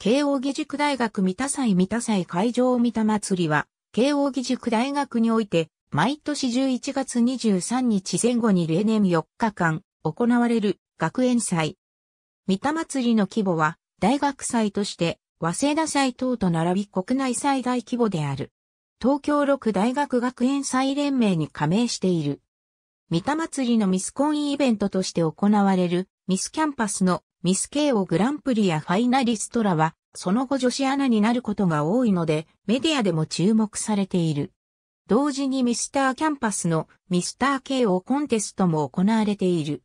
慶応義塾大学三田祭三田祭会場三田祭は、慶応義塾大学において、毎年11月23日前後に例年4日間行われる学園祭。三田祭の規模は、大学祭として、早稲田祭等と並び国内最大規模である。東京六大学学園祭連盟に加盟している。三田祭のミスコンイベントとして行われるミスキャンパスのミス慶をグランプリやファイナリストらは、その後女子アナになることが多いので、メディアでも注目されている。同時にミスターキャンパスのミスター K をコンテストも行われている。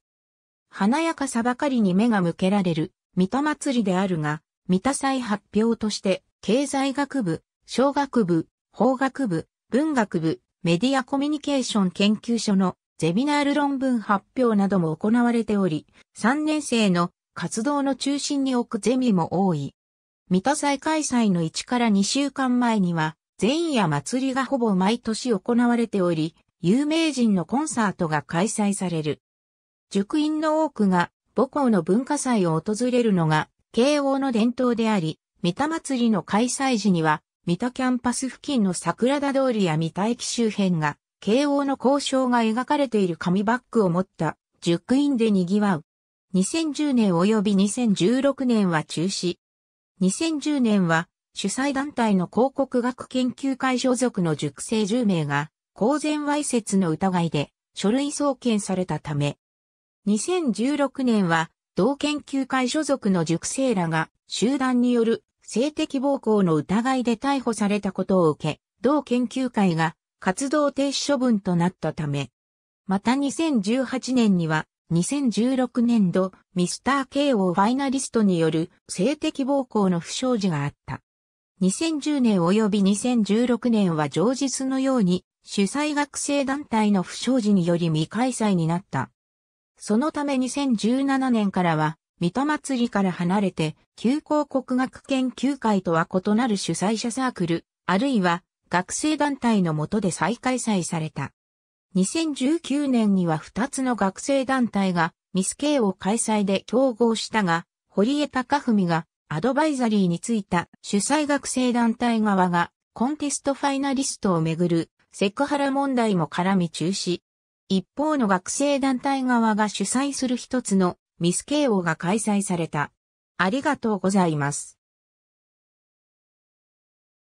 華やかさばかりに目が向けられる、三田祭りであるが、三田祭発表として、経済学部、小学部、法学部、文学部、メディアコミュニケーション研究所のゼミナール論文発表なども行われており、3年生の活動の中心に置くゼミも多い。三田祭開催の1から2週間前には、前夜祭りがほぼ毎年行われており、有名人のコンサートが開催される。塾員の多くが母校の文化祭を訪れるのが慶応の伝統であり、三田祭りの開催時には、三田キャンパス付近の桜田通りや三田駅周辺が、慶応の交渉が描かれている紙バッグを持った、塾員で賑わう。2010年及び2016年は中止。2010年は主催団体の広告学研究会所属の熟成10名が公然わいせつの疑いで書類送検されたため。2016年は同研究会所属の熟成らが集団による性的暴行の疑いで逮捕されたことを受け、同研究会が活動停止処分となったため。また2018年には2016年度、ミスター K o ファイナリストによる性的暴行の不祥事があった。2010年及び2016年は常日のように主催学生団体の不祥事により未開催になった。そのため2017年からは、水戸祭りから離れて、旧校国学研究会とは異なる主催者サークル、あるいは学生団体のもとで再開催された。2019年には2つの学生団体がミス K を開催で競合したが、堀江貴文がアドバイザリーについた主催学生団体側がコンテストファイナリストをめぐるセクハラ問題も絡み中止。一方の学生団体側が主催する一つのミス k をが開催された。ありがとうございます。